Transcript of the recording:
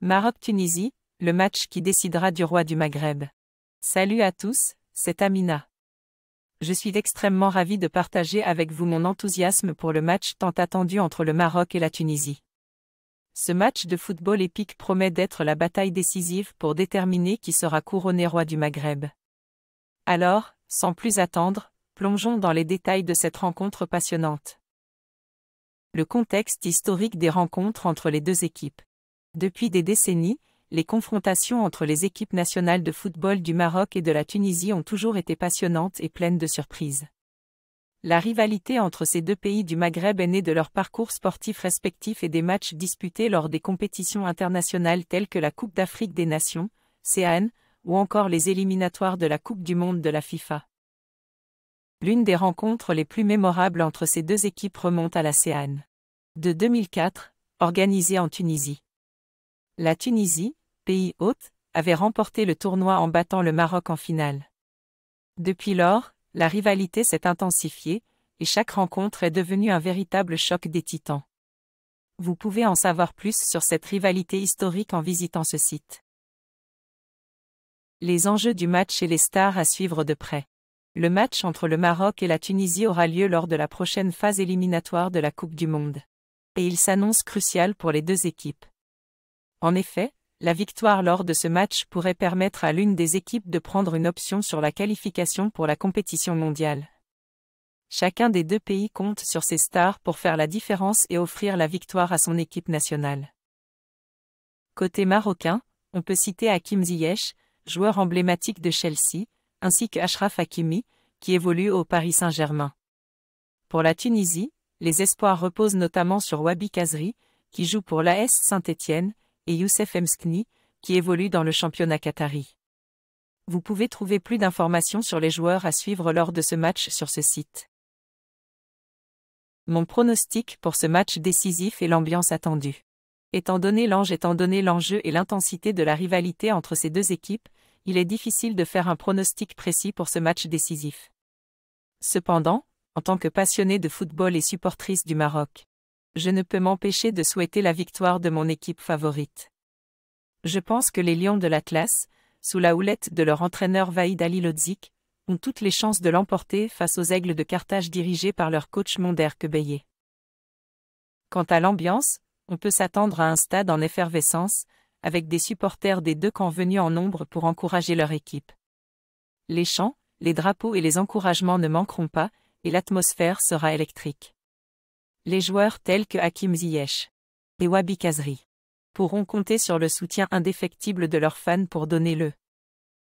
Maroc-Tunisie, le match qui décidera du roi du Maghreb. Salut à tous, c'est Amina. Je suis extrêmement ravie de partager avec vous mon enthousiasme pour le match tant attendu entre le Maroc et la Tunisie. Ce match de football épique promet d'être la bataille décisive pour déterminer qui sera couronné roi du Maghreb. Alors, sans plus attendre, plongeons dans les détails de cette rencontre passionnante. Le contexte historique des rencontres entre les deux équipes. Depuis des décennies, les confrontations entre les équipes nationales de football du Maroc et de la Tunisie ont toujours été passionnantes et pleines de surprises. La rivalité entre ces deux pays du Maghreb est née de leurs parcours sportifs respectifs et des matchs disputés lors des compétitions internationales telles que la Coupe d'Afrique des Nations, CAN, ou encore les éliminatoires de la Coupe du Monde de la FIFA. L'une des rencontres les plus mémorables entre ces deux équipes remonte à la CAN. De 2004, organisée en Tunisie. La Tunisie, pays hôte, avait remporté le tournoi en battant le Maroc en finale. Depuis lors, la rivalité s'est intensifiée, et chaque rencontre est devenue un véritable choc des titans. Vous pouvez en savoir plus sur cette rivalité historique en visitant ce site. Les enjeux du match et les stars à suivre de près. Le match entre le Maroc et la Tunisie aura lieu lors de la prochaine phase éliminatoire de la Coupe du Monde. Et il s'annonce crucial pour les deux équipes. En effet, la victoire lors de ce match pourrait permettre à l'une des équipes de prendre une option sur la qualification pour la compétition mondiale. Chacun des deux pays compte sur ses stars pour faire la différence et offrir la victoire à son équipe nationale. Côté marocain, on peut citer Hakim Ziyech, joueur emblématique de Chelsea, ainsi que Ashraf Hakimi, qui évolue au Paris Saint-Germain. Pour la Tunisie, les espoirs reposent notamment sur Wabi Kazri, qui joue pour l'AS Saint-Étienne, et Youssef Mskni, qui évolue dans le championnat qatari. Vous pouvez trouver plus d'informations sur les joueurs à suivre lors de ce match sur ce site. Mon pronostic pour ce match décisif est l'ambiance attendue. Étant donné l'ange, étant donné l'enjeu et l'intensité de la rivalité entre ces deux équipes, il est difficile de faire un pronostic précis pour ce match décisif. Cependant, en tant que passionnée de football et supportrice du Maroc, je ne peux m'empêcher de souhaiter la victoire de mon équipe favorite. Je pense que les Lions de l'Atlas, sous la houlette de leur entraîneur Vaïd Ali ont toutes les chances de l'emporter face aux Aigles de Carthage dirigés par leur coach Monder Quebeillé. Quant à l'ambiance, on peut s'attendre à un stade en effervescence, avec des supporters des deux camps venus en nombre pour encourager leur équipe. Les chants, les drapeaux et les encouragements ne manqueront pas, et l'atmosphère sera électrique les joueurs tels que Hakim Ziyech et Wabi Kazri pourront compter sur le soutien indéfectible de leurs fans pour donner le